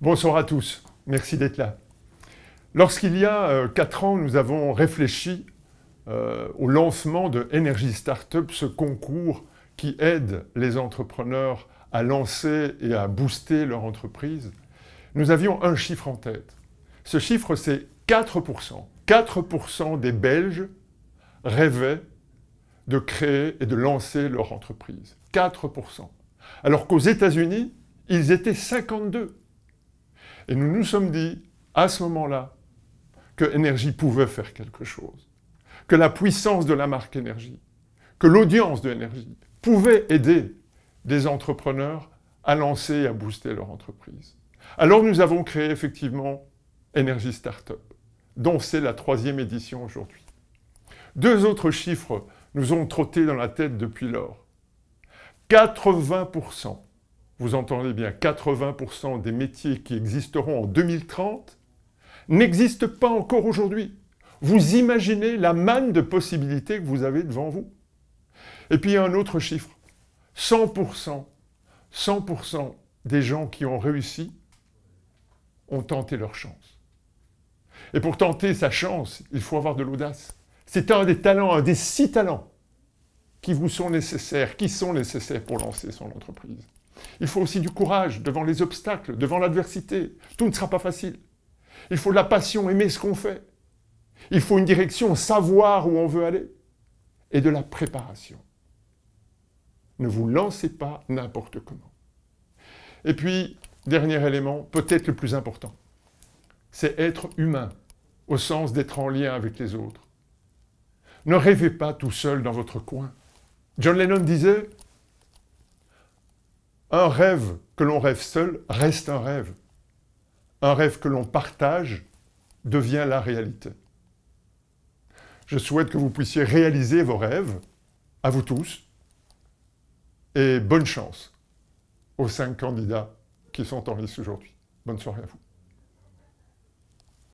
Bonsoir à tous. Merci d'être là. Lorsqu'il y a 4 euh, quatre ans, nous avons réfléchi euh, au lancement de Energy Startup, ce concours qui aide les entrepreneurs à lancer et à booster leur entreprise, nous avions un chiffre en tête. Ce chiffre, c'est 4%. 4% des Belges rêvaient de créer et de lancer leur entreprise. 4%. Alors qu'aux États-Unis, ils étaient 52. Et nous nous sommes dit, à ce moment-là, que Énergie pouvait faire quelque chose, que la puissance de la marque Énergie, que l'audience de Énergie pouvait aider des entrepreneurs à lancer et à booster leur entreprise. Alors nous avons créé effectivement Energy Startup, dont c'est la troisième édition aujourd'hui. Deux autres chiffres nous ont trotté dans la tête depuis lors. 80% vous entendez bien, 80% des métiers qui existeront en 2030 n'existent pas encore aujourd'hui. Vous imaginez la manne de possibilités que vous avez devant vous. Et puis un autre chiffre. 100%, 100% des gens qui ont réussi ont tenté leur chance. Et pour tenter sa chance, il faut avoir de l'audace. C'est un des talents, un des six talents qui vous sont nécessaires, qui sont nécessaires pour lancer son entreprise. Il faut aussi du courage devant les obstacles, devant l'adversité. Tout ne sera pas facile. Il faut de la passion, aimer ce qu'on fait. Il faut une direction, savoir où on veut aller. Et de la préparation. Ne vous lancez pas n'importe comment. Et puis, dernier élément, peut-être le plus important, c'est être humain, au sens d'être en lien avec les autres. Ne rêvez pas tout seul dans votre coin. John Lennon disait un rêve que l'on rêve seul reste un rêve. Un rêve que l'on partage devient la réalité. Je souhaite que vous puissiez réaliser vos rêves, à vous tous, et bonne chance aux cinq candidats qui sont en lice aujourd'hui. Bonne soirée à vous.